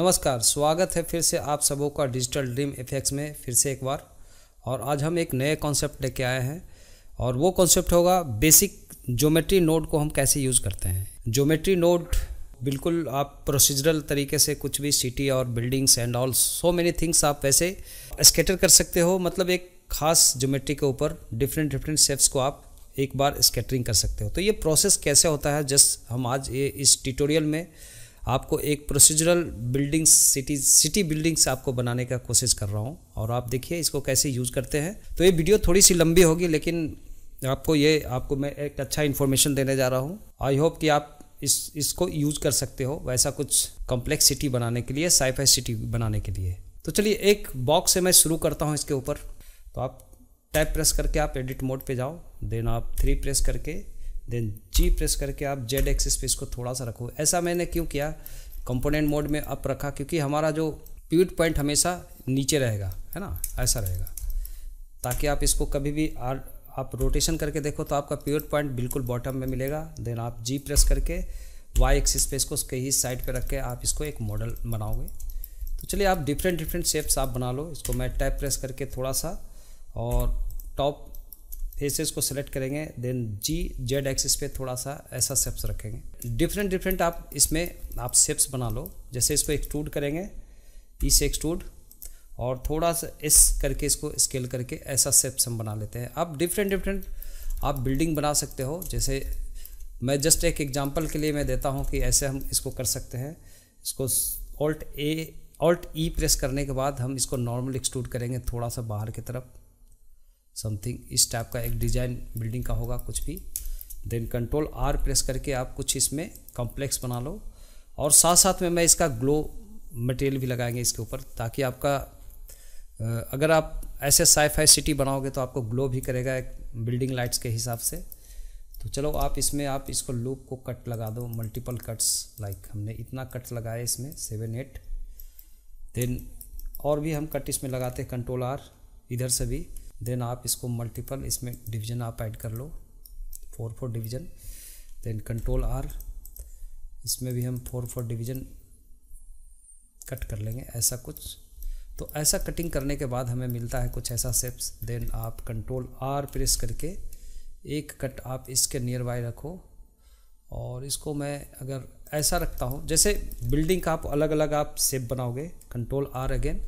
नमस्कार स्वागत है फिर से आप सबों का डिजिटल ड्रीम इफेक्ट्स में फिर से एक बार और आज हम एक नए कॉन्सेप्ट लेके आए हैं और वो कॉन्सेप्ट होगा बेसिक ज्योमेट्री नोड को हम कैसे यूज़ करते हैं ज्योमेट्री नोड बिल्कुल आप प्रोसीजरल तरीके से कुछ भी सिटी और buildings and all so many things आप वैसे स्केटर कर सकते हो मतलब एक खास ज्योमेट्री के ऊपर डिफरेंट डिफरेंट शेप्स को आप एक बार स्केटरिंग कर सकते हो तो ये प्रोसेस कैसे होता है जस्ट हम आज ये इस ट्यूटोरियल में आपको एक procedural building city city buildings आपको बनाने का कोशिश कर रहा हूँ और आप देखिए इसको कैसे यूज़ करते हैं तो ये वीडियो थोड़ी सी लंबी होगी लेकिन आपको ये आपको मैं एक अच्छा इन्फॉर्मेशन देने जा रहा हूँ आई होप कि आप इस इसको यूज कर सकते हो वैसा कुछ कॉम्प्लेक्स सिटी बनाने के लिए साइफाई सिटी बनाने के लिए तो चलिए एक बॉक्स से मैं शुरू करता हूँ इसके ऊपर तो आप टैप प्रेस करके आप एडिट मोड पे जाओ देन आप थ्री प्रेस करके देन जी प्रेस करके आप जेड एक्सिस पे इसको थोड़ा सा रखो ऐसा मैंने क्यों किया कंपोनेंट मोड में अप रखा क्योंकि हमारा जो प्यूट पॉइंट हमेशा नीचे रहेगा है ना ऐसा रहेगा ताकि आप इसको कभी भी आ, आप रोटेशन करके देखो तो आपका प्यूट पॉइंट बिल्कुल बॉटम में मिलेगा देन आप जी प्रेस करके वाई एक्सिस पे इसको कहीं साइड पे रख के आप इसको एक मॉडल बनाओगे तो चलिए आप डिफरेंट डिफरेंट शेप्स आप बना लो इसको मैं टैप प्रेस करके थोड़ा सा और टॉप फेसेस को सेलेक्ट करेंगे देन जी जेड एक्सिस पे थोड़ा सा ऐसा सेप्स रखेंगे डिफरेंट डिफरेंट आप इसमें आप सेप्स बना लो जैसे इसको एक्सट्रूड करेंगे से एक्सट्रूड और थोड़ा सा इस करके इसको स्केल करके ऐसा सेप्स हम बना लेते हैं आप डिफरेंट डिफरेंट आप बिल्डिंग बना सकते हो जैसे मैं जस्ट एक एग्जाम्पल के लिए मैं देता हूँ कि ऐसे हम इसको कर सकते हैं इसको alt A alt E press करने के बाद हम इसको नॉर्मल एक्सट्रूड करेंगे थोड़ा सा बाहर की तरफ समथिंग इस टाइप का एक डिजाइन बिल्डिंग का होगा कुछ भी देन कंट्रोल आर प्रेस करके आप कुछ इसमें कॉम्प्लेक्स बना लो और साथ साथ में मैं इसका ग्लो मटेरियल भी लगाएंगे इसके ऊपर ताकि आपका अगर आप ऐसे साइफाई सिटी बनाओगे तो आपको ग्लो भी करेगा एक बिल्डिंग लाइट्स के हिसाब से तो चलो आप इसमें आप इसको लूप को कट लगा दो मल्टीपल कट्स लाइक हमने इतना कट लगाए इसमें सेवन एट देन और भी हम कट इसमें लगाते हैं कंट्रोल आर इधर से भी देन आप इसको मल्टीपल इसमें डिवीजन आप ऐड कर लो four four division then control R इसमें भी हम फोर फोर डिवीजन कट कर लेंगे ऐसा कुछ तो ऐसा कटिंग करने के बाद हमें मिलता है कुछ ऐसा सेप्स देन आप कंट्रोल आर प्रेस करके एक कट आप इसके नियर बाय रखो और इसको मैं अगर ऐसा रखता हूँ जैसे बिल्डिंग का आप अलग अलग आप सेप बनाओगे कंट्रोल आर अगेन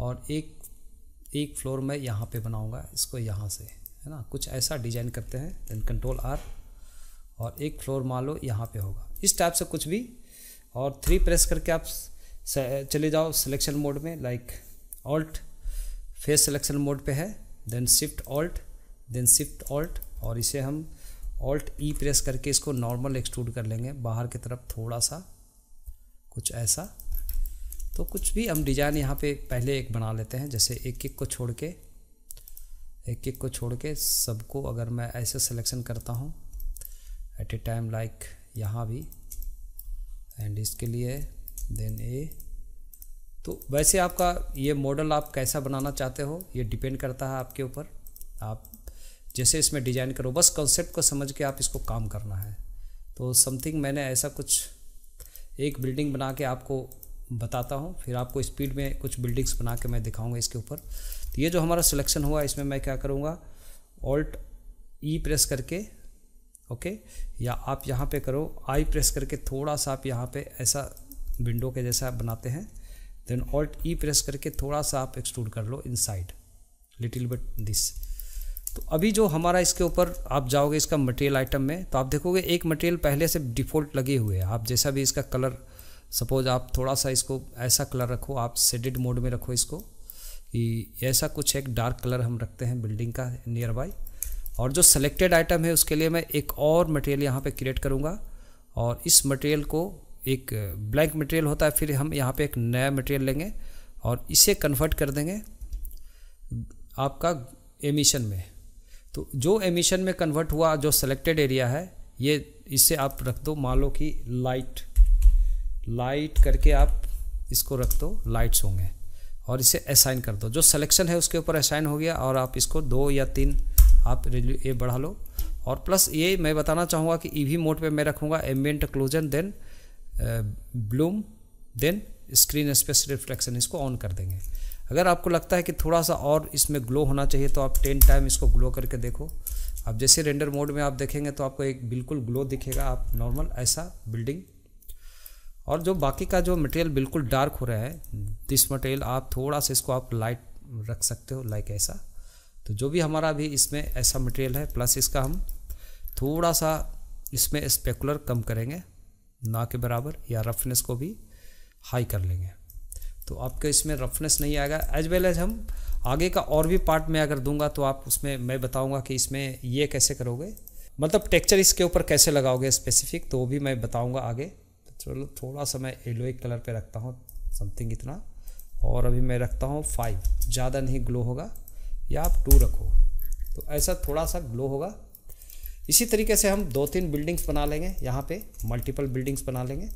और एक एक फ्लोर मैं यहाँ पे बनाऊँगा इसको यहाँ से है ना कुछ ऐसा डिजाइन करते हैं देन कंट्रोल आर और एक फ्लोर मान लो यहाँ पे होगा इस टाइप से कुछ भी और थ्री प्रेस करके आप चले जाओ सिलेक्शन मोड में like alt face selection mode पे है then shift alt then shift alt और इसे हम ऑल्ट ई प्रेस करके इसको नॉर्मल एक्सट्रूड कर लेंगे बाहर की तरफ थोड़ा सा कुछ ऐसा तो कुछ भी हम डिज़ाइन यहाँ पे पहले एक बना लेते हैं जैसे एक एक को छोड़ के एक एक को छोड़ के सबको अगर मैं ऐसे सिलेक्शन करता हूँ एट ए टाइम लाइक यहाँ भी एंड इसके लिए देन ए तो वैसे आपका ये मॉडल आप कैसा बनाना चाहते हो ये डिपेंड करता है आपके ऊपर आप जैसे इसमें डिज़ाइन करो बस कॉन्सेप्ट को समझ के आप इसको काम करना है तो समथिंग मैंने ऐसा कुछ एक बिल्डिंग बना के आपको बताता हूँ फिर आपको स्पीड में कुछ बिल्डिंग्स बना के मैं दिखाऊँगा इसके ऊपर तो ये जो हमारा सिलेक्शन हुआ इसमें मैं क्या करूँगा ऑल्ट ई प्रेस करके ओके या आप यहाँ पे करो आई प्रेस करके थोड़ा सा आप यहाँ पे ऐसा विंडो के जैसा बनाते हैं देन ऑल्ट ई प्रेस करके थोड़ा सा आप एक्सट्रूड कर लो inside little but this तो अभी जो हमारा इसके ऊपर आप जाओगे इसका मटेरियल आइटम में तो आप देखोगे एक मटेरियल पहले से डिफ़ॉल्ट लगे हुए हैं आप जैसा भी इसका कलर सपोज़ आप थोड़ा सा इसको ऐसा कलर रखो आप सेडेड मोड में रखो इसको कि ऐसा कुछ एक डार्क कलर हम रखते हैं बिल्डिंग का नियर बाई और जो सेलेक्टेड आइटम है उसके लिए मैं एक और मटेरियल यहाँ पे क्रिएट करूँगा और इस मटेरियल को एक ब्लैंक मटेरियल होता है फिर हम यहाँ पे एक नया मटेरियल लेंगे और इसे कन्वर्ट कर देंगे आपका एमिशन में तो जो एमिशन में कन्वर्ट हुआ जो सेलेक्टेड एरिया है ये इसे आप रख दो मान लो कि लाइट लाइट करके आप इसको रख दो लाइट्स होंगे और इसे असाइन कर दो जो सिलेक्शन है उसके ऊपर असाइन हो गया और आप इसको दो या तीन आप ये बढ़ा लो और प्लस ये मैं बताना चाहूँगा कि ई वी मोड पे मैं रखूँगा ambient occlusion then bloom then screen space reflection इसको ऑन कर देंगे अगर आपको लगता है कि थोड़ा सा और इसमें ग्लो होना चाहिए तो आप टेन टाइम इसको ग्लो करके देखो अब जैसे रेंडर मोड में आप देखेंगे तो आपको एक बिल्कुल ग्लो दिखेगा आप नॉर्मल ऐसा बिल्डिंग और जो बाकी का जो मटेरियल बिल्कुल डार्क हो रहा है दिस मटेरियल आप थोड़ा सा इसको आप लाइट रख सकते हो लाइक ऐसा तो जो भी हमारा अभी इसमें ऐसा मटेरियल है प्लस इसका हम थोड़ा सा इसमें स्पेकुलर कम करेंगे ना के बराबर या रफनेस को भी हाई कर लेंगे तो आपके इसमें रफनेस नहीं आएगा एज वेल एज हम आगे का और भी पार्ट मैं अगर दूंगा तो आप उसमें मैं बताऊंगा कि इसमें ये कैसे करोगे मतलब टेक्चर इसके ऊपर कैसे लगाओगे स्पेसिफिक तो वो भी मैं बताऊंगा आगे चलो थोड़ा सा मैं एक कलर पे रखता हूँ समथिंग इतना और अभी मैं रखता हूँ फाइव ज़्यादा नहीं ग्लो होगा या आप टू रखो तो ऐसा थोड़ा सा ग्लो होगा इसी तरीके से हम दो तीन बिल्डिंग्स बना लेंगे यहाँ पे मल्टीपल बिल्डिंग्स बना लेंगे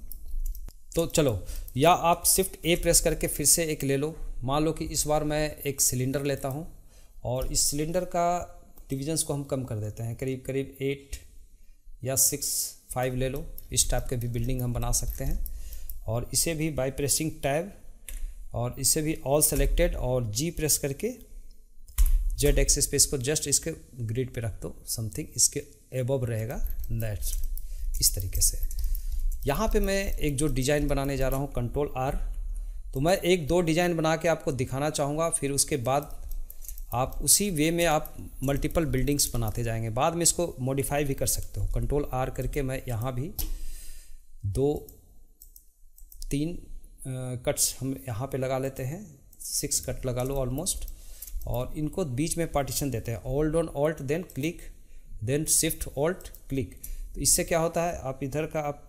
तो चलो या आप शिफ्ट ए प्रेस करके फिर से एक ले लो मान लो कि इस बार मैं एक सिलेंडर लेता हूँ और इस सिलेंडर का डिविजन्स को हम कम कर देते हैं करीब करीब एट या सिक्स फाइव ले लो इस टाइप के भी बिल्डिंग हम बना सकते हैं और इसे भी बाई प्रेसिंग टैब और इसे भी ऑल सेलेक्टेड और जी प्रेस करके जेड एक्स स्पेस को जस्ट इसके ग्रिड पे रख दो समथिंग इसके एबव रहेगा दैट्स इस तरीके से यहाँ पे मैं एक जो डिज़ाइन बनाने जा रहा हूँ कंट्रोल आर तो मैं एक दो डिज़ाइन बना के आपको दिखाना चाहूँगा फिर उसके बाद आप उसी वे में आप मल्टीपल बिल्डिंग्स बनाते जाएंगे बाद में इसको मॉडिफाई भी कर सकते हो कंट्रोल आर करके मैं यहाँ भी दो तीन कट्स हम यहाँ पे लगा लेते हैं सिक्स कट लगा लो ऑलमोस्ट और इनको बीच में पार्टीशन देते हैं alt on alt then click then shift alt click तो इससे क्या होता है आप इधर का आप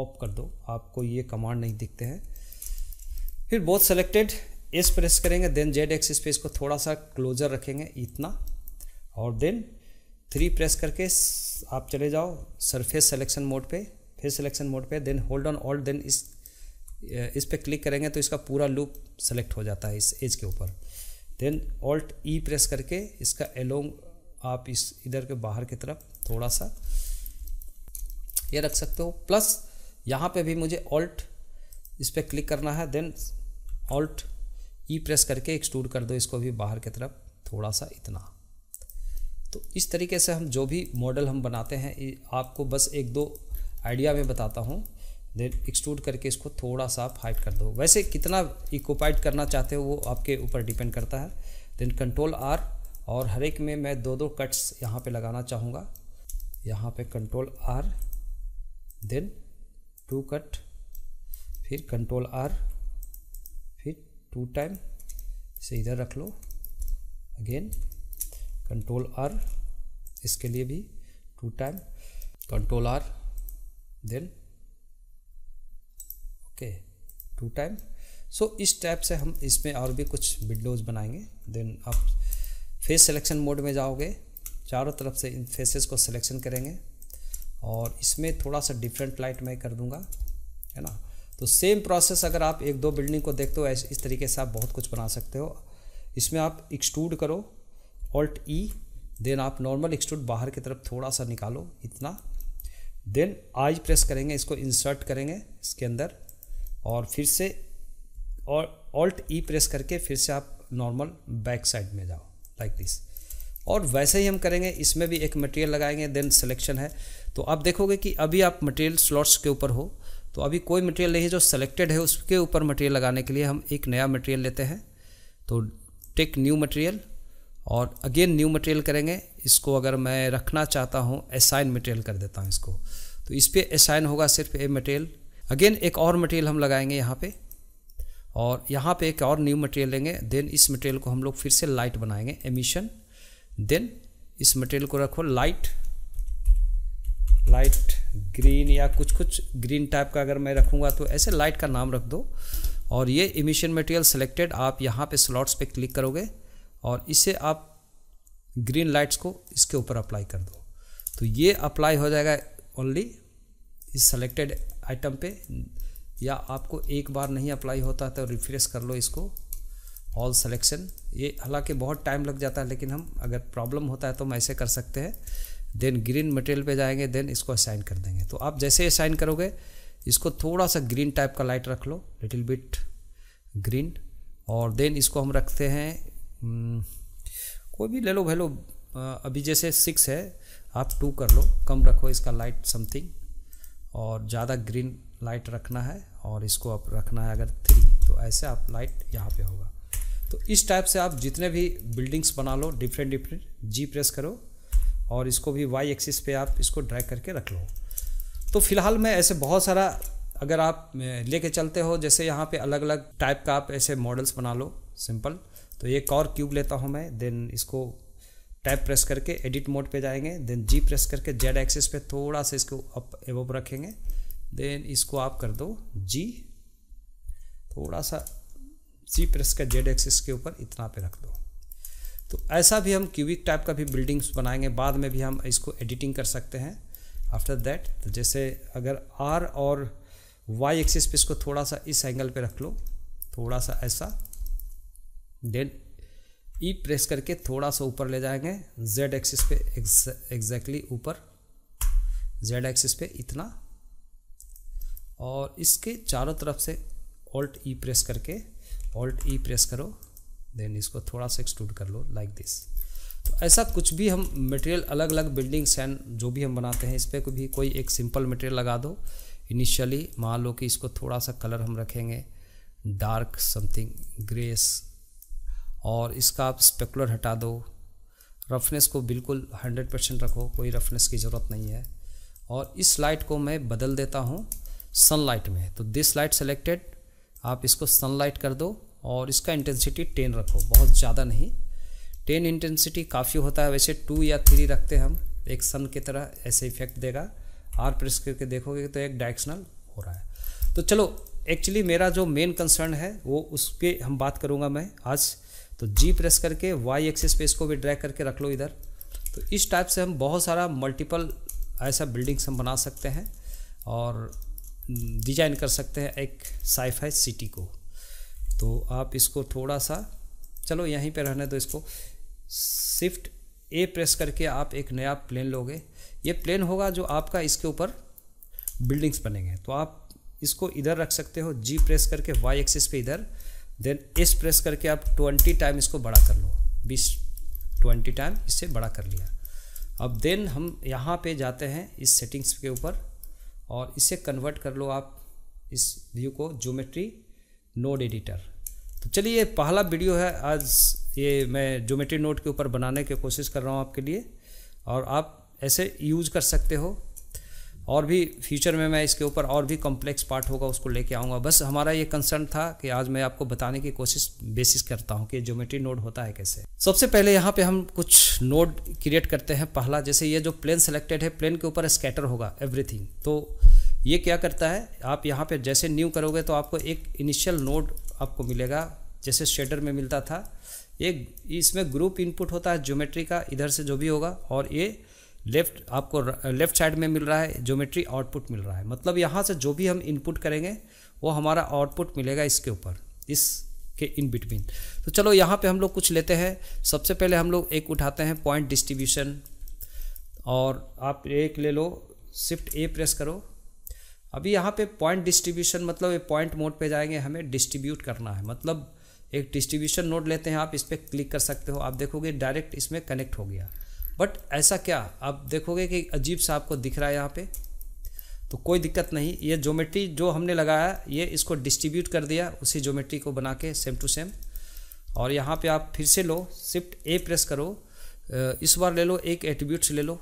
ऑफ कर दो आपको ये कमांड नहीं दिखते हैं फिर बहुत सेलेक्टेड एस प्रेस करेंगे देन जेड एक्स स्पेस इसको थोड़ा सा क्लोजर रखेंगे इतना और देन थ्री प्रेस करके आप चले जाओ सरफेस सिलेक्शन मोड पे फिर सिलेक्शन मोड पे then hold on alt then इस इस पर क्लिक करेंगे तो इसका पूरा लूप सेलेक्ट हो जाता है इस एज के ऊपर देन ऑल्ट ई प्रेस करके इसका एलोंग आप इस इधर के बाहर की तरफ थोड़ा सा ये रख सकते हो प्लस यहाँ पे भी मुझे ऑल्ट इस पर क्लिक करना है देन ऑल्ट ई प्रेस करके एक्सट्रूड कर दो इसको भी बाहर की तरफ थोड़ा सा इतना तो इस तरीके से हम जो भी मॉडल हम बनाते हैं आपको बस एक दो आइडिया में बताता हूँ देन एक्सट्रूड करके इसको थोड़ा सा आप हाइट कर दो वैसे कितना इकोपाइट करना चाहते हो वो आपके ऊपर डिपेंड करता है देन कंट्रोल आर और हर एक में मैं दो दो कट्स यहाँ पे लगाना चाहूँगा यहाँ पे control R then two cut फिर कंट्रोल आर टू टाइम इसे इधर रख लो अगेन कंट्रोल आर इसके लिए भी two time control R then okay two time so इस टाइप से हम इसमें और भी कुछ विंडोज़ बनाएंगे देन आप फेस सिलेक्शन मोड में जाओगे चारों तरफ से इन फेसेस को सिलेक्शन करेंगे और इसमें थोड़ा सा डिफरेंट लाइट मैं कर दूंगा है ना तो सेम प्रोसेस अगर आप एक दो बिल्डिंग को देखते हो इस तरीके से आप बहुत कुछ बना सकते हो इसमें आप एक्सट्रूड करो ऑल्ट ई देन आप नॉर्मल एक्सट्रूड बाहर की तरफ थोड़ा सा निकालो इतना देन आज प्रेस करेंगे इसको इंसर्ट करेंगे इसके अंदर और फिर से और ऑल्ट ई प्रेस करके फिर से आप नॉर्मल बैक साइड में जाओ लाइक दिस और वैसे ही हम करेंगे इसमें भी एक मटेरियल लगाएंगे देन सिलेक्शन है तो आप देखोगे कि अभी आप मटेरियल स्लॉट्स के ऊपर हो तो अभी कोई मटेरियल नहीं है जो सेलेक्टेड है उसके ऊपर मटेरियल लगाने के लिए हम एक नया मटेरियल लेते हैं तो टेक न्यू मटेरियल और अगेन न्यू मटेरियल करेंगे इसको अगर मैं रखना चाहता हूँ असाइन मटेरियल कर देता हूँ इसको तो इस पर असाइन होगा सिर्फ ए मटेरियल अगेन एक और मटेरियल हम लगाएंगे यहाँ पे और यहाँ पे एक और न्यू मटेरियल लेंगे देन इस मटेरियल को हम लोग फिर से लाइट बनाएंगे एमिशन देन इस मटेरियल को रखो लाइट लाइट ग्रीन या कुछ कुछ ग्रीन टाइप का अगर मैं रखूँगा तो ऐसे लाइट का नाम रख दो और ये इमिशन मटेरियल सेलेक्टेड आप यहाँ पे स्लॉट्स पे क्लिक करोगे और इसे आप ग्रीन लाइट्स को इसके ऊपर अप्लाई कर दो तो ये अप्लाई हो जाएगा ओनली इस सेलेक्टेड आइटम पे या आपको एक बार नहीं अप्लाई होता तो रिफ्रेश कर लो इसको ऑल सेलेक्शन ये हालांकि बहुत टाइम लग जाता है लेकिन हम अगर प्रॉब्लम होता है तो हम ऐसे कर सकते हैं देन ग्रीन मटेरियल पे जाएंगे देन इसको असाइन कर देंगे तो आप जैसे असाइन करोगे इसको थोड़ा सा ग्रीन टाइप का लाइट रख लो लिटिल बिट ग्रीन और देन इसको हम रखते हैं हम्म, कोई भी ले लो भाई अभी जैसे सिक्स है आप टू कर लो कम रखो इसका लाइट समथिंग और ज़्यादा ग्रीन लाइट रखना है और इसको आप रखना है अगर थ्री तो ऐसे आप लाइट यहाँ पे होगा तो इस टाइप से आप जितने भी बिल्डिंग्स बना लो डिफरेंट डिफरेंट जी प्रेस करो और इसको भी वाई एक्सिस पे आप इसको ड्रैग करके रख लो तो फिलहाल मैं ऐसे बहुत सारा अगर आप लेके चलते हो जैसे यहाँ पे अलग अलग टाइप का आप ऐसे मॉडल्स बना लो सिंपल तो एक और क्यूब लेता हूँ मैं देन इसको टैप प्रेस करके एडिट मोड पे जाएंगे देन जी प्रेस करके जेड एक्सिस पे थोड़ा सा इसको अप एव रखेंगे देन इसको आप कर दो जी थोड़ा सा जी प्रेस कर जेड एक्सिस के ऊपर इतना पे रख दो तो ऐसा भी हम क्यूबिक टाइप का भी बिल्डिंग्स बनाएंगे बाद में भी हम इसको एडिटिंग कर सकते हैं आफ्टर दैट तो जैसे अगर आर और वाई एक्सिस पे इसको थोड़ा सा इस एंगल पे रख लो थोड़ा सा ऐसा देन ई e प्रेस करके थोड़ा सा ऊपर ले जाएंगे जेड एक्सिस पे एग्जैक्टली ऊपर जेड एक्सिस पे इतना और इसके चारों तरफ से ऑल्ट ई e प्रेस करके ऑल्ट ई e प्रेस करो देन इसको थोड़ा सा एक्सट्रूड कर लो लाइक दिस तो ऐसा कुछ भी हम मटेरियल अलग अलग बिल्डिंग्स एंड जो भी हम बनाते हैं इस पर भी कोई एक सिंपल मटेरियल लगा दो इनिशियली मान लो कि इसको थोड़ा सा कलर हम रखेंगे डार्क समथिंग ग्रेस और इसका आप स्पेकुलर हटा दो रफनेस को बिल्कुल 100 परसेंट रखो कोई रफनेस की ज़रूरत नहीं है और इस लाइट को मैं बदल देता हूँ सनलाइट में तो दिस लाइट सेलेक्टेड आप इसको सनलाइट कर दो और इसका इंटेंसिटी टेन रखो बहुत ज़्यादा नहीं टेन इंटेंसिटी काफ़ी होता है वैसे टू या थ्री रखते हम एक सन की तरह ऐसे इफेक्ट देगा आर प्रेस करके देखोगे तो एक डायरेक्शनल हो रहा है तो चलो एक्चुअली मेरा जो मेन कंसर्न है वो उस पर हम बात करूँगा मैं आज तो जी प्रेस करके वाई एक्सिस पे इसको भी ड्रैग करके रख लो इधर तो इस टाइप से हम बहुत सारा मल्टीपल ऐसा बिल्डिंग्स हम बना सकते हैं और डिजाइन कर सकते हैं एक साइफाई सिटी को तो आप इसको थोड़ा सा चलो यहीं पे रहने दो इसको शिफ्ट ए प्रेस करके आप एक नया प्लेन लोगे ये प्लेन होगा जो आपका इसके ऊपर बिल्डिंग्स बनेंगे तो आप इसको इधर रख सकते हो जी प्रेस करके वाई एक्सिस पे इधर देन एस प्रेस करके आप ट्वेंटी टाइम इसको बड़ा कर लो बीस ट्वेंटी टाइम इससे बड़ा कर लिया अब देन हम यहाँ पे जाते हैं इस सेटिंग्स के ऊपर और इसे कन्वर्ट कर लो आप इस व्यू को ज्योमेट्री नोड एडिटर तो चलिए पहला वीडियो है आज ये मैं ज्योमेट्री नोट के ऊपर बनाने की कोशिश कर रहा हूँ आपके लिए और आप ऐसे यूज कर सकते हो और भी फ्यूचर में मैं इसके ऊपर और भी कॉम्प्लेक्स पार्ट होगा उसको लेके आऊँगा बस हमारा ये कंसर्न था कि आज मैं आपको बताने की कोशिश बेसिस करता हूँ कि ज्योमेट्री नोड होता है कैसे सबसे पहले यहाँ पे हम कुछ नोड क्रिएट करते हैं पहला जैसे ये जो प्लेन सेलेक्टेड है प्लेन के ऊपर स्कैटर होगा एवरीथिंग तो ये क्या करता है आप यहाँ पे जैसे न्यू करोगे तो आपको एक इनिशियल नोड आपको मिलेगा जैसे शेडर में मिलता था एक इसमें ग्रुप इनपुट होता है ज्योमेट्री का इधर से जो भी होगा और ये लेफ्ट आपको लेफ्ट साइड में मिल रहा है ज्योमेट्री आउटपुट मिल रहा है मतलब यहाँ से जो भी हम इनपुट करेंगे वो हमारा आउटपुट मिलेगा इसके ऊपर इसके इन बिटवीन तो चलो यहाँ पे हम लोग कुछ लेते हैं सबसे पहले हम लोग एक उठाते हैं पॉइंट डिस्ट्रीब्यूशन और आप एक ले लो शिफ्ट ए प्रेस करो अभी यहाँ पे पॉइंट डिस्ट्रीब्यूशन मतलब पॉइंट मोड पे जाएंगे हमें डिस्ट्रीब्यूट करना है मतलब एक डिस्ट्रीब्यूशन नोड लेते हैं आप इस पर क्लिक कर सकते हो आप देखोगे डायरेक्ट इसमें कनेक्ट हो गया बट ऐसा क्या आप देखोगे कि अजीब सा आपको दिख रहा है यहाँ पे तो कोई दिक्कत नहीं ये जोमेट्री जो हमने लगाया ये इसको डिस्ट्रीब्यूट कर दिया उसी जोमेट्री को बना के सेम टू सेम और यहाँ पे आप फिर से लो शिफ्ट ए प्रेस करो इस बार ले लो एक एट्रीब्यूट्स ले लो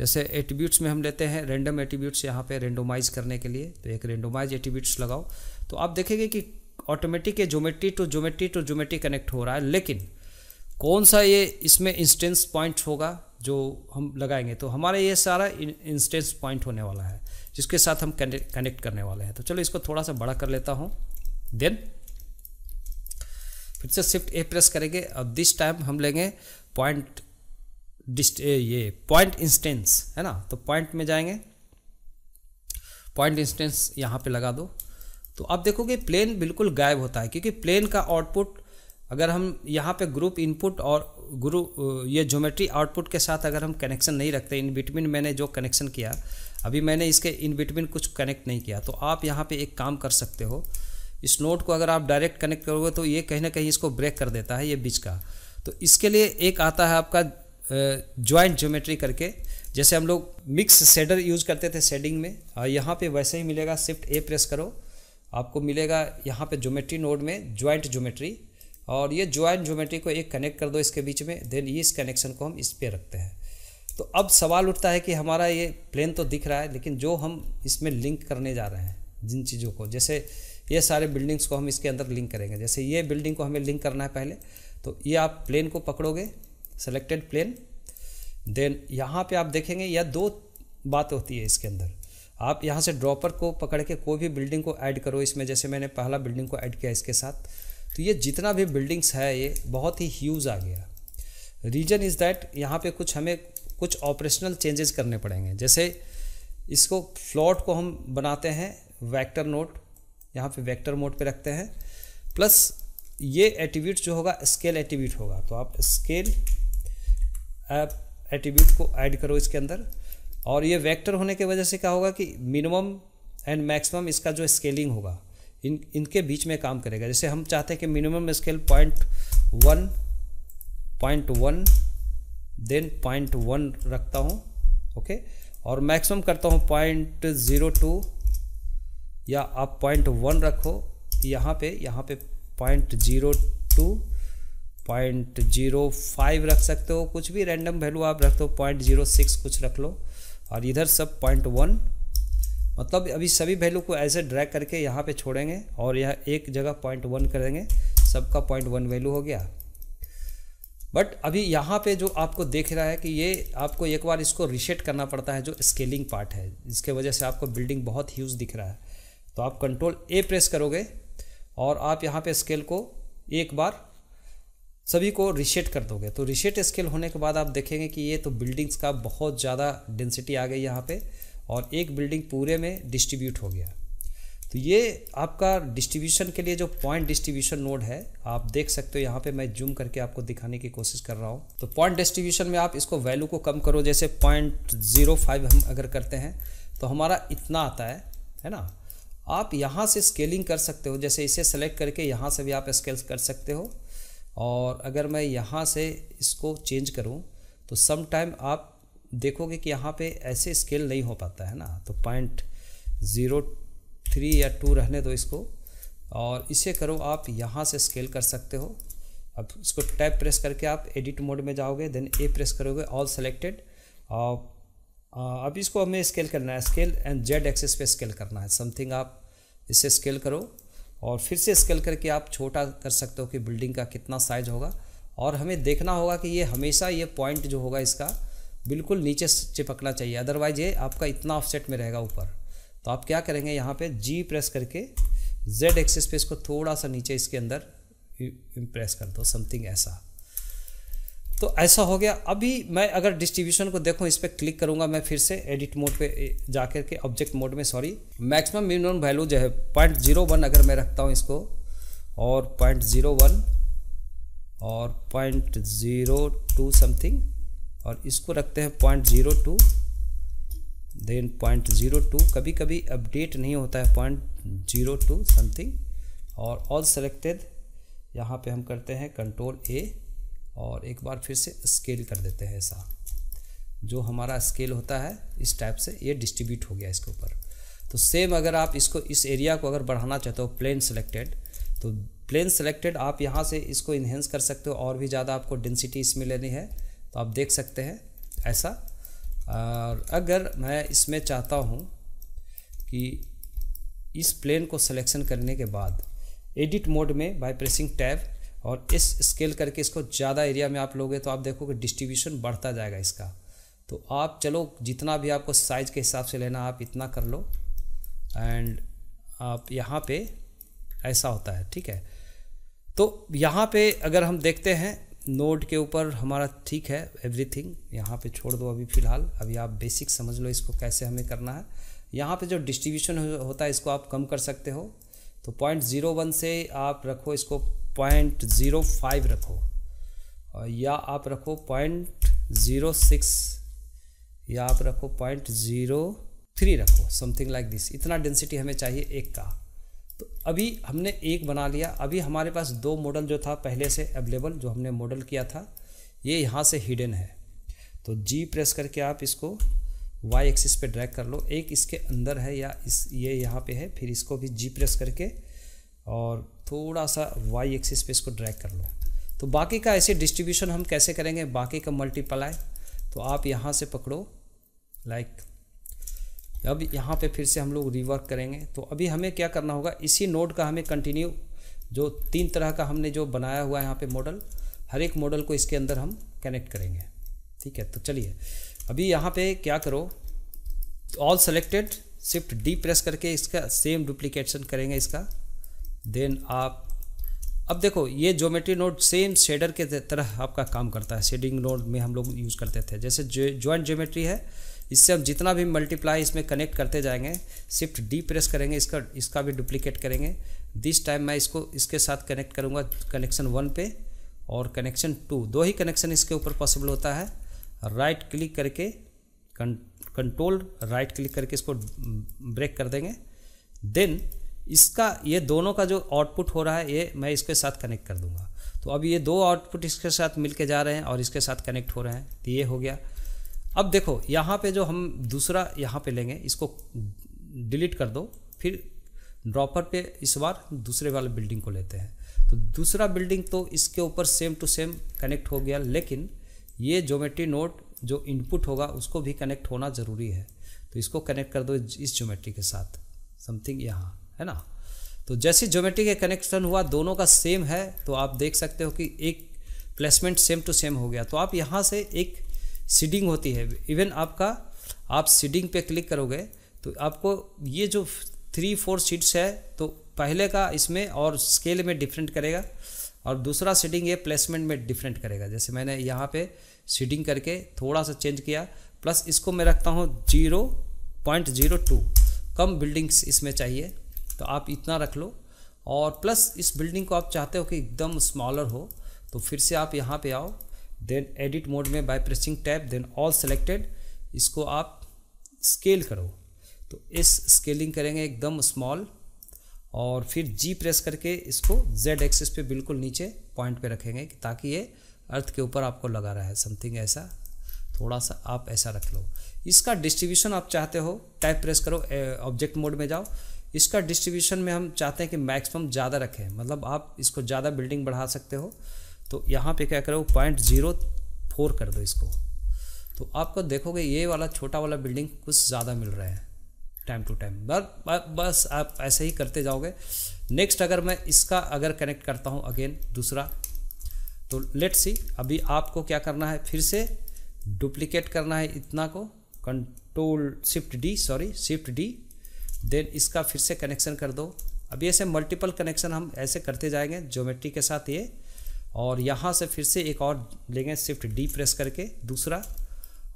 जैसे एटीब्यूट्स में हम लेते हैं रेंडम एटीब्यूट्स यहाँ पे रेंडोमाइज करने के लिए तो एक रेंडोमाइज एटीब्यूट्स लगाओ तो आप देखेंगे कि ऑटोमेटिक ये geometry to geometry to geometry connect हो रहा है लेकिन कौन सा ये इसमें इंस्टेंस पॉइंट होगा जो हम लगाएंगे तो हमारा ये सारा इंस्टेंस पॉइंट होने वाला है जिसके साथ हम कनेक्ट करने वाले हैं तो चलो इसको थोड़ा सा बड़ा कर लेता हूँ देन फिर से शिफ्ट ए प्रेस करेंगे अब दिस टाइम हम लेंगे पॉइंट डिस्ट ये पॉइंट इंस्टेंस है ना तो पॉइंट में जाएंगे पॉइंट इंस्टेंस यहाँ पे लगा दो तो आप देखोगे प्लेन बिल्कुल गायब होता है क्योंकि प्लेन का आउटपुट अगर हम यहाँ पे ग्रुप इनपुट और ग्रुप ये ज्योमेट्री आउटपुट के साथ अगर हम कनेक्शन नहीं रखते इन बिटवीन मैंने जो कनेक्शन किया अभी मैंने इसके इन बिटवीन कुछ कनेक्ट नहीं किया तो आप यहाँ पे एक काम कर सकते हो इस नोट को अगर आप डायरेक्ट कनेक्ट करोगे तो ये कहीं ना कहीं इसको ब्रेक कर देता है ये बीच का तो इसके लिए एक आता है आपका ज्वाइंट ज्योमेट्री करके जैसे हम लोग मिक्स सेडर यूज करते थे सेडिंग में और हाँ, यहाँ पे वैसे ही मिलेगा शिफ्ट ए प्रेस करो आपको मिलेगा यहाँ पे ज्योमेट्री नोड में ज्वाइंट ज्योमेट्री और ये ज्वाइंट ज्योमेट्री को एक कनेक्ट कर दो इसके बीच में देन ये इस कनेक्शन को हम इस पर रखते हैं तो अब सवाल उठता है कि हमारा ये प्लेन तो दिख रहा है लेकिन जो हम इसमें लिंक करने जा रहे हैं जिन चीज़ों को जैसे ये सारे बिल्डिंग्स को हम इसके अंदर लिंक करेंगे जैसे ये बिल्डिंग को हमें लिंक करना है पहले तो ये आप प्लेन को पकड़ोगे सेलेक्टेड प्लेन देन यहाँ पे आप देखेंगे यह दो बात होती है इसके अंदर आप यहाँ से ड्रॉपर को पकड़ के कोई भी बिल्डिंग को ऐड करो इसमें जैसे मैंने पहला बिल्डिंग को ऐड किया इसके साथ तो ये जितना भी बिल्डिंग्स है ये बहुत ही ह्यूज आ गया रीजन इज़ दैट यहाँ पे कुछ हमें कुछ ऑपरेशनल चेंजेस करने पड़ेंगे जैसे इसको फ्लॉट को हम बनाते हैं वैक्टर नोट यहाँ पे वैक्टर मोड पे रखते हैं प्लस ये एटीब्यूट जो होगा स्केल एटीब्यूट होगा तो आप स्केल ऐप एटीब्यूट को ऐड करो इसके अंदर और ये वेक्टर होने की वजह से क्या होगा कि मिनिमम एंड मैक्सिमम इसका जो स्केलिंग होगा इन इनके बीच में काम करेगा जैसे हम चाहते हैं कि minimum scale point one point one then point one रखता हूँ ओके और मैक्सिमम करता हूँ पॉइंट ज़ीरो टू या आप पॉइंट वन रखो यहाँ पे यहाँ पे point zero two point zero five रख सकते हो कुछ भी रैंडम वैल्यू आप रख दो पॉइंट जीरो सिक्स कुछ रख लो और इधर सब पॉइंट वन मतलब अभी सभी वैल्यू को ऐसे ड्रैग करके यहाँ पे छोड़ेंगे और यह एक जगह पॉइंट वन करेंगे सबका पॉइंट वन वैल्यू हो गया बट अभी यहाँ पे जो आपको देख रहा है कि ये आपको एक बार इसको रिसेट करना पड़ता है जो स्केलिंग पार्ट है जिसके वजह से आपको बिल्डिंग बहुत ह्यूज दिख रहा है तो आप कंट्रोल ए प्रेस करोगे और आप यहाँ पे स्केल को एक बार सभी को रिशेट कर दोगे तो रिशेट स्केल होने के बाद आप देखेंगे कि ये तो बिल्डिंग्स का बहुत ज़्यादा डेंसिटी आ गई यहाँ पे और एक बिल्डिंग पूरे में डिस्ट्रीब्यूट हो गया तो ये आपका डिस्ट्रीब्यूशन के लिए जो पॉइंट डिस्ट्रीब्यूशन नोड है आप देख सकते हो यहाँ पे मैं जूम करके आपको दिखाने की कोशिश कर रहा हूँ तो पॉइंट डिस्ट्रीब्यूशन में आप इसको वैल्यू को कम करो जैसे पॉइंट ज़ीरो फाइव हम अगर करते हैं तो हमारा इतना आता है है ना आप यहाँ से स्केलिंग कर सकते हो जैसे इसे सेलेक्ट करके यहाँ से भी आप स्केल कर सकते हो और अगर मैं यहाँ से इसको चेंज करूँ तो सम टाइम आप देखोगे कि यहाँ पे ऐसे स्केल नहीं हो पाता है ना तो पॉइंट ज़ीरो थ्री या टू रहने दो इसको और इसे करो आप यहाँ से स्केल कर सकते हो अब इसको टैप प्रेस करके आप एडिट मोड में जाओगे देन ए प्रेस करोगे ऑल सेलेक्टेड और अब इसको हमें स्केल करना है स्केल एंड जेड एक्सेस पे स्केल करना है समथिंग आप इसे स्केल करो और फिर से स्केल करके आप छोटा कर सकते हो कि बिल्डिंग का कितना साइज होगा और हमें देखना होगा कि ये हमेशा ये पॉइंट जो होगा इसका बिल्कुल नीचे चिपकना चाहिए अदरवाइज ये आपका इतना ऑफसेट में रहेगा ऊपर तो आप क्या करेंगे यहाँ पे जी प्रेस करके जेड एक्सिस पे इसको थोड़ा सा नीचे इसके अंदर प्रेस कर दो समथिंग ऐसा तो ऐसा हो गया अभी मैं अगर डिस्ट्रीब्यूशन को देखूँ इस पर क्लिक करूँगा मैं फिर से एडिट मोड पे जा कर के ऑब्जेक्ट मोड में सॉरी मैक्सिमम मिनिमम वैल्यू जो है पॉइंट जीरो वन अगर मैं रखता हूँ इसको और पॉइंट ज़ीरो वन और पॉइंट ज़ीरो टू समथिंग और इसको रखते हैं point zero two then point zero two कभी कभी अपडेट नहीं होता है पॉइंट ज़ीरो टू समथिंग और ऑल सेलेक्टेड यहाँ पर हम करते हैं कंट्रोल ए और एक बार फिर से स्केल कर देते हैं ऐसा जो हमारा स्केल होता है इस टाइप से ये डिस्ट्रीब्यूट हो गया इसके ऊपर तो सेम अगर आप इसको इस एरिया को अगर बढ़ाना चाहते हो प्लेन सेलेक्टेड तो प्लेन सेलेक्टेड आप यहाँ से इसको इन्हेंस कर सकते हो और भी ज़्यादा आपको डेंसिटी इसमें लेनी है तो आप देख सकते हैं ऐसा और अगर मैं इसमें चाहता हूँ कि इस प्लेन को सिलेक्शन करने के बाद एडिट मोड में बाय प्रेसिंग टैब और इस स्केल करके इसको ज़्यादा एरिया में आप लोगे तो आप देखोगे डिस्ट्रीब्यूशन बढ़ता जाएगा इसका तो आप चलो जितना भी आपको साइज़ के हिसाब से लेना आप इतना कर लो एंड आप यहाँ पे ऐसा होता है ठीक है तो यहाँ पे अगर हम देखते हैं नोड के ऊपर हमारा ठीक है एवरीथिंग यहाँ पे छोड़ दो अभी फ़िलहाल अभी आप बेसिक समझ लो इसको कैसे हमें करना है यहाँ पे जो डिस्ट्रीब्यूशन होता है इसको आप कम कर सकते हो तो पॉइंट ज़ीरो वन से आप रखो इसको पॉइंट ज़ीरो फाइव रखो या आप रखो पॉइंट ज़ीरो सिक्स या आप रखो पॉइंट ज़ीरो थ्री रखो समथिंग लाइक दिस इतना डेंसिटी हमें चाहिए एक का तो अभी हमने एक बना लिया अभी हमारे पास दो मॉडल जो था पहले से अवेलेबल जो हमने मॉडल किया था ये यहाँ से हिडन है तो जी प्रेस करके आप इसको वाई एक्सिस पे ड्रैग कर लो एक इसके अंदर है या इस ये यहाँ पे है फिर इसको भी जी प्रेस करके और थोड़ा सा वाई एक्सिस पे इसको ड्रैग कर लो तो बाकी का ऐसे डिस्ट्रीब्यूशन हम कैसे करेंगे बाकी का मल्टीप्लाई तो आप यहाँ से पकड़ो लाइक अब यहाँ पे फिर से हम लोग रिवर्क करेंगे तो अभी हमें क्या करना होगा इसी नोड का हमें कंटिन्यू जो तीन तरह का हमने जो बनाया हुआ है यहाँ पे मॉडल हर एक मॉडल को इसके अंदर हम कनेक्ट करेंगे ठीक है तो चलिए अभी यहाँ पे क्या करो all selected shift D press करके इसका सेम डुप्लीकेशन करेंगे इसका देन आप अब देखो ये ज्योमेट्री नोड सेम शेडर के तरह आपका काम करता है शेडिंग नोड में हम लोग यूज़ करते थे जैसे ज्वाइंट ज्योमेट्री है इससे हम जितना भी मल्टीप्लाई इसमें कनेक्ट करते जाएंगे शिफ्ट डी प्रेस करेंगे इसका इसका भी डुप्लीकेट करेंगे दिस टाइम मैं इसको इसके साथ कनेक्ट करूँगा कनेक्शन वन पे और कनेक्शन टू दो ही कनेक्शन इसके ऊपर पॉसिबल होता है राइट right क्लिक करके कंट्रोल राइट क्लिक करके इसको ब्रेक कर देंगे देन इसका ये दोनों का जो आउटपुट हो रहा है ये मैं इसके साथ कनेक्ट कर दूंगा तो अब ये दो आउटपुट इसके साथ मिल के जा रहे हैं और इसके साथ कनेक्ट हो रहे हैं तो ये हो गया अब देखो यहाँ पे जो हम दूसरा यहाँ पे लेंगे इसको डिलीट कर दो फिर ड्रॉपर पे इस बार दूसरे वाले बिल्डिंग को लेते हैं तो दूसरा बिल्डिंग तो इसके ऊपर सेम टू सेम कनेक्ट हो गया लेकिन ये जोमेट्री नोट जो इनपुट होगा उसको भी कनेक्ट होना ज़रूरी है तो इसको कनेक्ट कर दो इस जोमेट्री के साथ समथिंग यहाँ है ना तो जैसे ज्योमेट्री का कनेक्शन हुआ दोनों का सेम है तो आप देख सकते हो कि एक प्लेसमेंट सेम टू सेम हो गया तो आप यहाँ से एक सीडिंग होती है इवन आपका आप सीडिंग पे क्लिक करोगे तो आपको ये जो थ्री फोर सीट्स है तो पहले का इसमें और स्केल में डिफरेंट करेगा और दूसरा सीडिंग ये प्लेसमेंट में डिफरेंट करेगा जैसे मैंने यहाँ पे सीडिंग करके थोड़ा सा चेंज किया प्लस इसको मैं रखता हूँ जीरो पॉइंट जीरो टू कम बिल्डिंग्स इसमें चाहिए तो आप इतना रख लो और प्लस इस बिल्डिंग को आप चाहते हो कि एकदम स्मॉलर हो तो फिर से आप यहाँ पे आओ देन एडिट मोड में by pressing tab then all selected इसको आप स्केल करो तो इस स्केलिंग करेंगे एकदम स्मॉल और फिर जी प्रेस करके इसको जेड एक्सिस पे बिल्कुल नीचे पॉइंट पे रखेंगे ताकि ये अर्थ के ऊपर आपको लगा रहा है समथिंग ऐसा थोड़ा सा आप ऐसा रख लो इसका डिस्ट्रीब्यूशन आप चाहते हो टाइप प्रेस करो ऑब्जेक्ट मोड में जाओ इसका डिस्ट्रीब्यूशन में हम चाहते हैं कि मैक्सिमम ज़्यादा रखें मतलब आप इसको ज़्यादा बिल्डिंग बढ़ा सकते हो तो यहाँ पे क्या करो पॉइंट जीरो फोर कर दो इसको तो आपको देखोगे ये वाला छोटा वाला बिल्डिंग कुछ ज़्यादा मिल रहा है टाइम टू टाइम बस आप ऐसे ही करते जाओगे नेक्स्ट अगर मैं इसका अगर कनेक्ट करता हूँ अगेन दूसरा तो लेट सी अभी आपको क्या करना है फिर से डुप्लीकेट करना है इतना को control shift D sorry shift D then इसका फिर से कनेक्शन कर दो अब ऐसे मल्टीपल कनेक्शन हम ऐसे करते जाएंगे ज्योमेट्री के साथ ये और यहाँ से फिर से एक और लेंगे शिफ्ट डी प्रेस करके दूसरा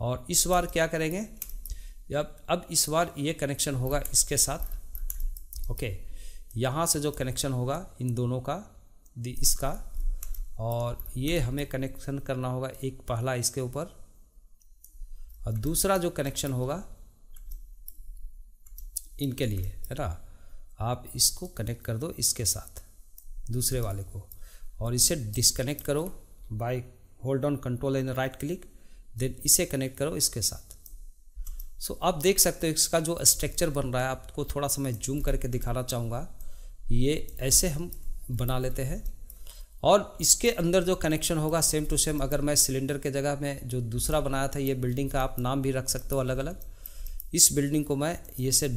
और इस बार क्या करेंगे अब अब इस बार ये कनेक्शन होगा इसके साथ ओके यहाँ से जो कनेक्शन होगा इन दोनों का इसका और ये हमें कनेक्शन करना होगा एक पहला इसके ऊपर और दूसरा जो कनेक्शन होगा इनके लिए है ना आप इसको कनेक्ट कर दो इसके साथ दूसरे वाले को और इसे डिसकनेक्ट करो by hold on control and right click then इसे कनेक्ट करो इसके साथ सो so, आप देख सकते हो इसका जो स्ट्रक्चर बन रहा है आपको थोड़ा सा मैं जूम करके दिखाना चाहूँगा ये ऐसे हम बना लेते हैं और इसके अंदर जो कनेक्शन होगा सेम टू सेम अगर मैं सिलेंडर के जगह में जो दूसरा बनाया था ये बिल्डिंग का आप नाम भी रख सकते हो अलग अलग इस बिल्डिंग को मैं ये से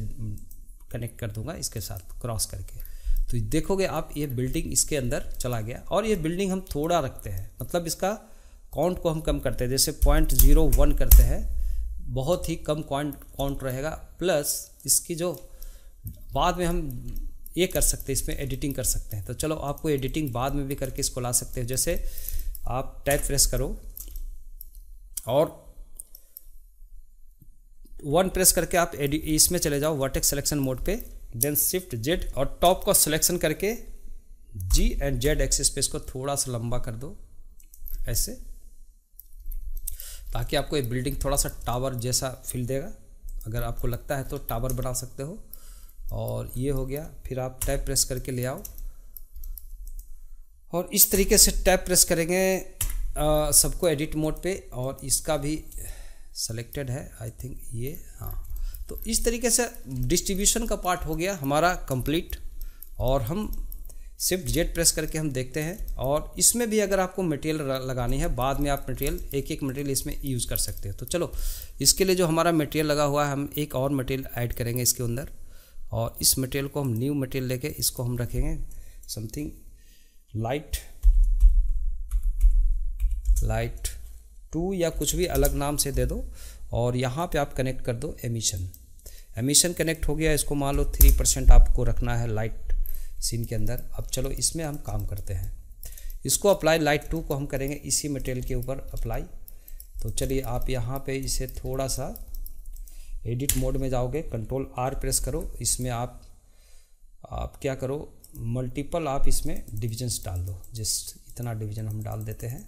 कनेक्ट कर दूंगा इसके साथ क्रॉस करके तो देखोगे आप ये बिल्डिंग इसके अंदर चला गया और ये बिल्डिंग हम थोड़ा रखते हैं मतलब इसका काउंट को हम कम करते हैं जैसे पॉइंट जीरो वन करते हैं बहुत ही कम काउंट काउंट रहेगा प्लस इसकी जो बाद में हम ये कर सकते हैं इसमें एडिटिंग कर सकते हैं तो चलो आपको एडिटिंग बाद में भी करके इसको ला सकते हैं जैसे आप टाइप प्रेस करो और वन प्रेस करके आप इसमें चले जाओ वर्टेक्स सिलेक्शन मोड पे देन शिफ्ट जेड और टॉप को सिलेक्शन करके जी एंड जेड एक्सिस पे इसको थोड़ा सा लंबा कर दो ऐसे ताकि आपको ये बिल्डिंग थोड़ा सा टावर जैसा फील देगा अगर आपको लगता है तो टावर बना सकते हो और ये हो गया फिर आप टैप प्रेस करके ले आओ और इस तरीके से टैप प्रेस करेंगे सबको एडिट मोड पे और इसका भी सेलेक्टेड है आई थिंक ये हाँ तो इस तरीके से डिस्ट्रीब्यूशन का पार्ट हो गया हमारा कंप्लीट और हम सिर्फ जेड प्रेस करके हम देखते हैं और इसमें भी अगर आपको मटेरियल लगानी है बाद में आप मटेरियल एक एक मटेरियल इसमें यूज़ कर सकते हैं तो चलो इसके लिए जो हमारा मटेरियल लगा हुआ है हम एक और मटेरियल ऐड करेंगे इसके अंदर और इस मटेरियल को हम न्यू मटेरियल लेके इसको हम रखेंगे समथिंग लाइट लाइट टू या कुछ भी अलग नाम से दे दो और यहाँ पे आप कनेक्ट कर दो एमिशन एमिशन कनेक्ट हो गया इसको मान लो थ्री परसेंट आपको रखना है लाइट सीन के अंदर अब चलो इसमें हम काम करते हैं इसको अप्लाई लाइट टू को हम करेंगे इसी मटेरियल के ऊपर अप्लाई तो चलिए आप यहाँ पे इसे थोड़ा सा एडिट मोड में जाओगे कंट्रोल आर प्रेस करो इसमें आप आप क्या करो मल्टीपल आप इसमें डिविजन्स डाल दो जिस इतना डिविज़न हम डाल देते हैं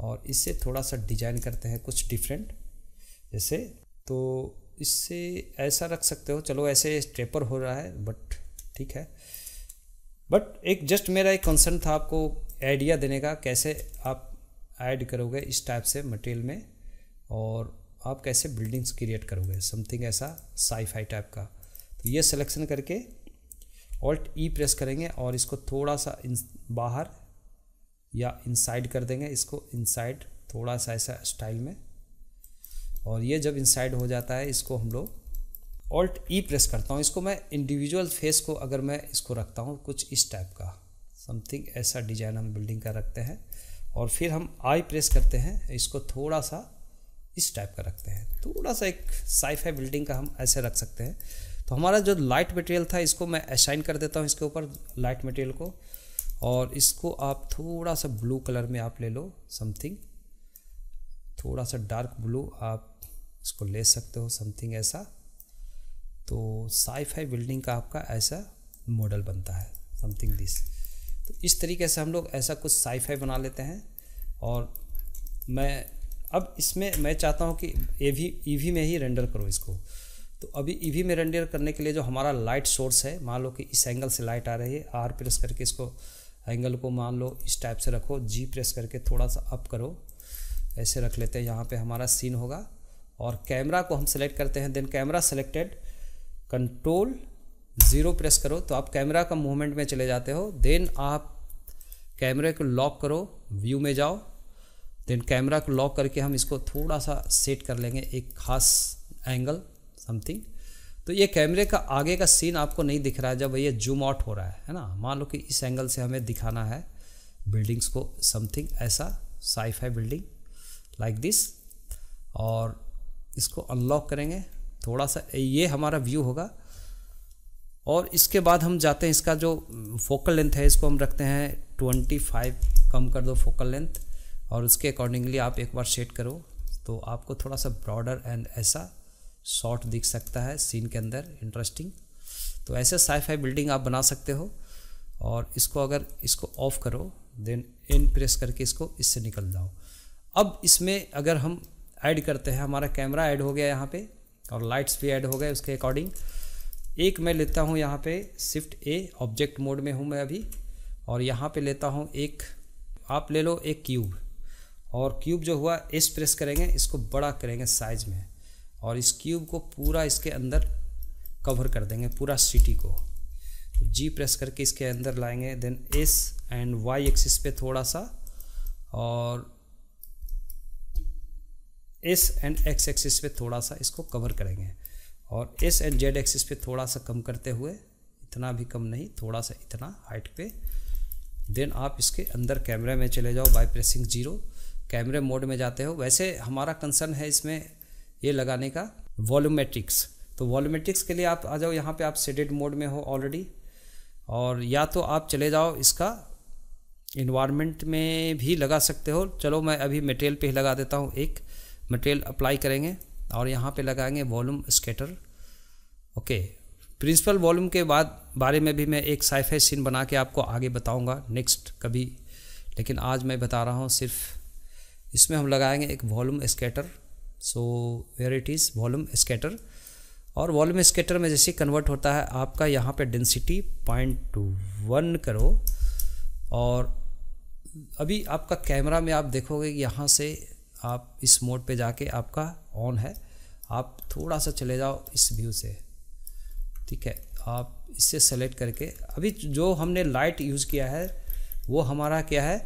और इससे थोड़ा सा डिजाइन करते हैं कुछ डिफरेंट जैसे तो इससे ऐसा रख सकते हो चलो ऐसे स्टेपर हो रहा है बट ठीक है बट एक जस्ट मेरा एक कंसर्न था आपको आइडिया देने का कैसे आप ऐड करोगे इस टाइप से मटेरियल में और आप कैसे बिल्डिंग्स क्रिएट करोगे समथिंग ऐसा साईफाई टाइप का तो ये सिलेक्शन करके ऑल्ट ई प्रेस करेंगे और इसको थोड़ा सा बाहर या इनसाइड कर देंगे इसको इनसाइड थोड़ा सा ऐसा स्टाइल में और ये जब इनसाइड हो जाता है इसको हम लोग ऑल्ट ई प्रेस करता हूँ इसको मैं इंडिविजुअल फेस को अगर मैं इसको रखता हूँ कुछ इस टाइप का समथिंग ऐसा डिजाइन हम बिल्डिंग का रखते हैं और फिर हम आई प्रेस करते हैं इसको थोड़ा सा इस टाइप का रखते हैं थोड़ा सा एक साइफ बिल्डिंग का हम ऐसे रख सकते हैं तो हमारा जो लाइट मटेरियल था इसको मैं असाइन कर देता हूँ इसके ऊपर लाइट मटेरियल को और इसको आप थोड़ा सा ब्लू कलर में आप ले लो समथिंग थोड़ा सा डार्क ब्लू आप इसको ले सकते हो समथिंग ऐसा तो साईफाई बिल्डिंग का आपका ऐसा मॉडल बनता है समथिंग दिस तो इस तरीके से हम लोग ऐसा कुछ साईफाई बना लेते हैं और मैं अब इसमें मैं चाहता हूँ कि ए वी ई वी में ही रेंडर करो इसको तो अभी ईवी में रेंडर करने के लिए जो हमारा लाइट सोर्स है मान लो कि इस एंगल से लाइट आ रही है आर प्रेस करके इसको एंगल को मान लो इस टाइप से रखो जी प्रेस करके थोड़ा सा अप करो ऐसे रख लेते हैं यहाँ पे हमारा सीन होगा और कैमरा को हम सेलेक्ट करते हैं then camera selected control zero press करो तो आप कैमरा का मूवमेंट में चले जाते हो देन आप कैमरे को लॉक करो व्यू में जाओ देन कैमरा को लॉक करके हम इसको थोड़ा सा सेट कर लेंगे एक खास एंगल समथिंग तो ये कैमरे का आगे का सीन आपको नहीं दिख रहा है जब ये जूम आउट हो रहा है है ना मान लो कि इस एंगल से हमें दिखाना है बिल्डिंग्स को समथिंग ऐसा है बिल्डिंग लाइक दिस और इसको अनलॉक करेंगे थोड़ा सा ये हमारा व्यू होगा और इसके बाद हम जाते हैं इसका जो फोकल लेंथ है इसको हम रखते हैं ट्वेंटी फाइव कम कर दो फोकल लेंथ और उसके अकॉर्डिंगली आप एक बार सेट करो तो आपको थोड़ा सा ब्रॉडर एंड ऐसा शॉर्ट दिख सकता है सीन के अंदर इंटरेस्टिंग तो ऐसे साईफाई बिल्डिंग आप बना सकते हो और इसको अगर इसको ऑफ करो देन इन प्रेस करके इसको इससे निकल जाओ अब इसमें अगर हम ऐड करते हैं हमारा कैमरा ऐड हो गया यहाँ पे और लाइट्स भी ऐड हो गए उसके अकॉर्डिंग एक मैं लेता हूँ यहाँ पे शिफ्ट ए ऑब्जेक्ट मोड में हूँ मैं अभी और यहाँ पे लेता हूँ एक आप ले लो एक क्यूब और क्यूब जो हुआ एस प्रेस करेंगे इसको बड़ा करेंगे साइज़ में और इस क्यूब को पूरा इसके अंदर कवर कर देंगे पूरा सिटी को तो जी प्रेस करके इसके अंदर लाएंगे then S and Y axis पे थोड़ा सा और एस एंड एक्स एक्सिस पे थोड़ा सा इसको कवर करेंगे और एस एंड जेड एक्सिस पे थोड़ा सा कम करते हुए इतना भी कम नहीं थोड़ा सा इतना हाइट पे देन आप इसके अंदर कैमरे में चले जाओ बाई प्रेसिंग जीरो कैमरे मोड में जाते हो वैसे हमारा कंसर्न है इसमें ये लगाने का वॉल्यूमेट्रिक्स तो वॉल्यूमेट्रिक्स के लिए आप आ जाओ यहाँ पे आप सेडेड मोड में हो ऑलरेडी और या तो आप चले जाओ इसका इन्वायरमेंट में भी लगा सकते हो चलो मैं अभी मटेरियल पे ही लगा देता हूँ एक मटेरियल अप्लाई करेंगे और यहाँ पे लगाएंगे volume scatter okay principal volume के बाद बारे में भी मैं एक साइफाई सीन बना के आपको आगे बताऊँगा नेक्स्ट कभी लेकिन आज मैं बता रहा हूँ सिर्फ इसमें हम लगाएंगे एक volume scatter so where it is volume scatter और वॉल्यूम स्केटर में जैसे कन्वर्ट होता है आपका यहाँ पे डेंसिटी पॉइंट टू वन करो और अभी आपका कैमरा में आप देखोगे यहाँ से आप इस मोड पे जाके आपका ऑन है आप थोड़ा सा चले जाओ इस व्यू से ठीक है आप इससे सेलेक्ट करके अभी जो हमने लाइट यूज़ किया है वो हमारा क्या है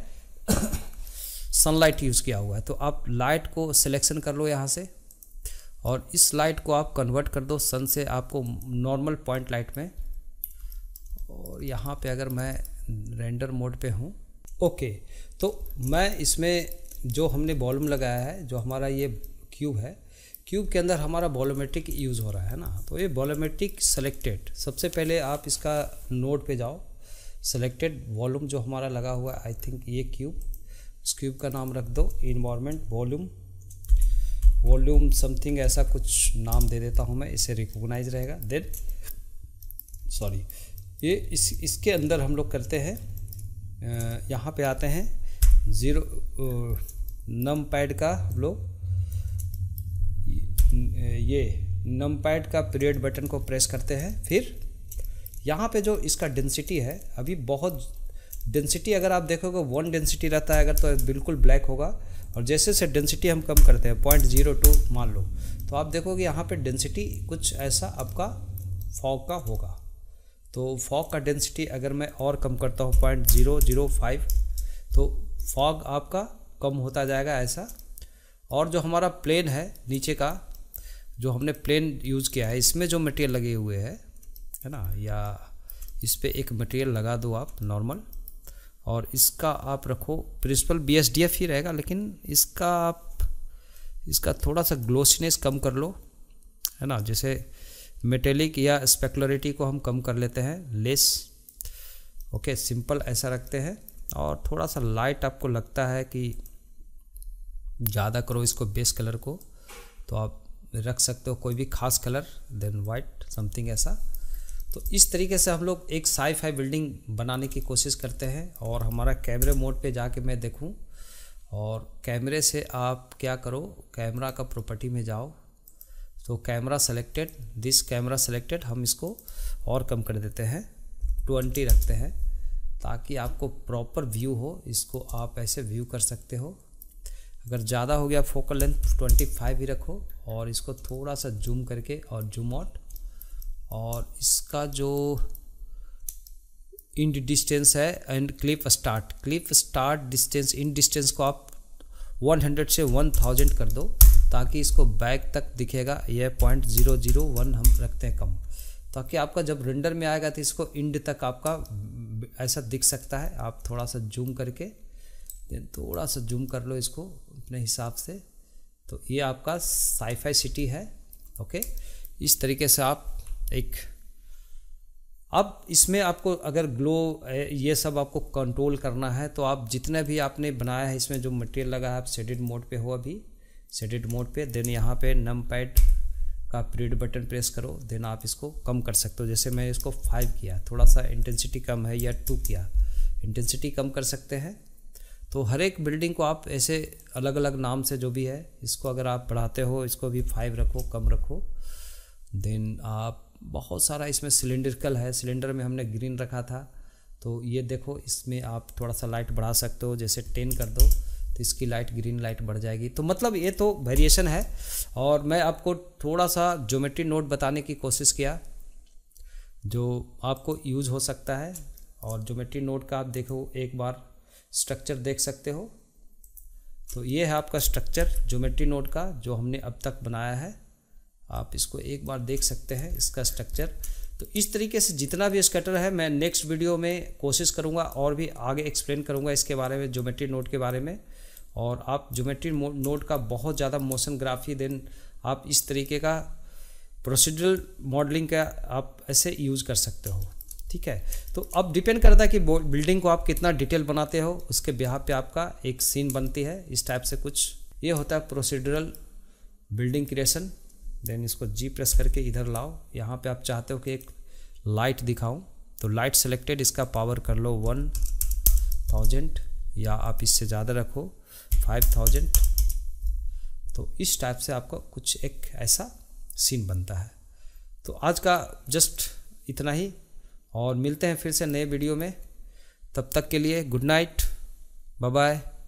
सनलाइट यूज़ किया हुआ है तो आप लाइट को सिलेक्शन कर लो यहाँ से और इस लाइट को आप कन्वर्ट कर दो सन से आपको नॉर्मल पॉइंट लाइट में और यहाँ पे अगर मैं रेंडर मोड पे हूँ ओके तो मैं इसमें जो हमने वॉल्यूम लगाया है जो हमारा ये क्यूब है क्यूब के अंदर हमारा बॉलोमेट्रिक यूज़ हो रहा है ना तो ये बॉलोमेट्रिक सेलेक्टेड सबसे पहले आप इसका नोड पे जाओ सेलेक्टेड वॉल्यूम जो हमारा लगा हुआ है आई थिंक ये क्यूब उस क्यूब का नाम रख दो इन्वामेंट वॉल्यूम वॉल्यूम समथिंग ऐसा कुछ नाम दे देता हूँ मैं इसे रिकोगनाइज रहेगा देन सॉरी ये इस इसके अंदर हम लोग करते हैं यहाँ पे आते हैं ज़ीरो नम पैड का हम लोग ये नम पैड का पीरियड बटन को प्रेस करते हैं फिर यहाँ पे जो इसका डेंसिटी है अभी बहुत डेंसिटी अगर आप देखोगे वन डेंसिटी रहता है अगर तो बिल्कुल ब्लैक होगा और जैसे जैसे डेंसिटी हम कम करते हैं पॉइंट जीरो टू मान लो तो आप देखोगे यहाँ पे डेंसिटी कुछ ऐसा आपका फॉग का होगा तो फॉग का डेंसिटी अगर मैं और कम करता हूँ पॉइंट जीरो जीरो फाइव तो फॉग आपका कम होता जाएगा ऐसा और जो हमारा प्लेन है नीचे का जो हमने प्लेन यूज़ किया है इसमें जो मटेरियल लगे हुए है है ना या इस पर एक मटेरियल लगा दो आप नॉर्मल और इसका आप रखो प्रिंसिपल बी ही रहेगा लेकिन इसका आप इसका थोड़ा सा ग्लोसीनेस कम कर लो है ना जैसे मेटेलिक या स्पेकुलरिटी को हम कम कर लेते हैं लेस ओके सिंपल ऐसा रखते हैं और थोड़ा सा लाइट आपको लगता है कि ज़्यादा करो इसको बेस कलर को तो आप रख सकते हो कोई भी खास कलर देन वाइट समथिंग ऐसा तो इस तरीके से हम लोग एक साई फाई बिल्डिंग बनाने की कोशिश करते हैं और हमारा कैमरे मोड पे जाके मैं देखूं और कैमरे से आप क्या करो कैमरा का प्रॉपर्टी में जाओ तो camera selected this camera selected हम इसको और कम कर देते हैं ट्वेंटी रखते हैं ताकि आपको प्रॉपर व्यू हो इसको आप ऐसे व्यू कर सकते हो अगर ज़्यादा हो गया फोकल लेंथ फाइव ही रखो और इसको थोड़ा सा जूम करके और जूम आउट और इसका जो इंड डिस्टेंस है end clip start clip start distance इन डिस्टेंस को आप 100 से 1000 कर दो ताकि इसको बैक तक दिखेगा यह पॉइंट ज़ीरो ज़ीरो वन हम रखते हैं कम ताकि आपका जब रेंडर में आएगा तो इसको इंड तक आपका ऐसा दिख सकता है आप थोड़ा सा जूम करके थोड़ा सा जूम कर लो इसको अपने हिसाब से तो ये आपका साइफाई सिटी है ओके इस तरीके से आप एक अब इसमें आपको अगर ग्लो ये सब आपको कंट्रोल करना है तो आप जितने भी आपने बनाया है इसमें जो मटेरियल लगा है आप सेडेड मोड पे हो अभी सेडेड मोड पे देन यहाँ पे नम पैड का प्रीड बटन प्रेस करो देन आप इसको कम कर सकते हो जैसे मैं इसको फाइव किया थोड़ा सा इंटेंसिटी कम है या टू किया इंटेंसिटी कम कर सकते हैं तो हर एक बिल्डिंग को आप ऐसे अलग अलग नाम से जो भी है इसको अगर आप बढ़ाते हो इसको भी फाइव रखो कम रखो देन आप बहुत सारा इसमें सिलेंड्रिकल है सिलेंडर में हमने ग्रीन रखा था तो ये देखो इसमें आप थोड़ा सा लाइट बढ़ा सकते हो जैसे टेन कर दो तो इसकी लाइट ग्रीन लाइट बढ़ जाएगी तो मतलब ये तो वेरिएशन है और मैं आपको थोड़ा सा ज्योमेट्री नोट बताने की कोशिश किया जो आपको यूज हो सकता है और ज्योमेट्री नोट का आप देखो एक बार स्ट्रक्चर देख सकते हो तो ये है आपका स्ट्रक्चर ज्योमेट्री नोट का जो हमने अब तक बनाया है आप इसको एक बार देख सकते हैं इसका स्ट्रक्चर तो इस तरीके से जितना भी स्कटर है मैं नेक्स्ट वीडियो में कोशिश करूँगा और भी आगे एक्सप्लेन करूँगा इसके बारे में ज्योमेट्री नोट के बारे में और आप ज्योमेट्री नोट का बहुत ज़्यादा मोशन ग्राफी देन आप इस तरीके का प्रोसीडरल मॉडलिंग का आप ऐसे यूज़ कर सकते हो ठीक है तो अब डिपेंड करता है कि बिल्डिंग को आप कितना डिटेल बनाते हो उसके बिहार पे आपका एक सीन बनती है इस टाइप से कुछ ये होता है प्रोसीडरल बिल्डिंग क्रिएशन देन इसको जी प्रेस करके इधर लाओ यहाँ पे आप चाहते हो कि एक लाइट दिखाऊं तो लाइट सेलेक्टेड इसका पावर कर लो वन थाउजेंड या आप इससे ज़्यादा रखो फाइव थाउजेंड तो इस टाइप से आपका कुछ एक ऐसा सीन बनता है तो आज का जस्ट इतना ही और मिलते हैं फिर से नए वीडियो में तब तक के लिए गुड नाइट बाय बाय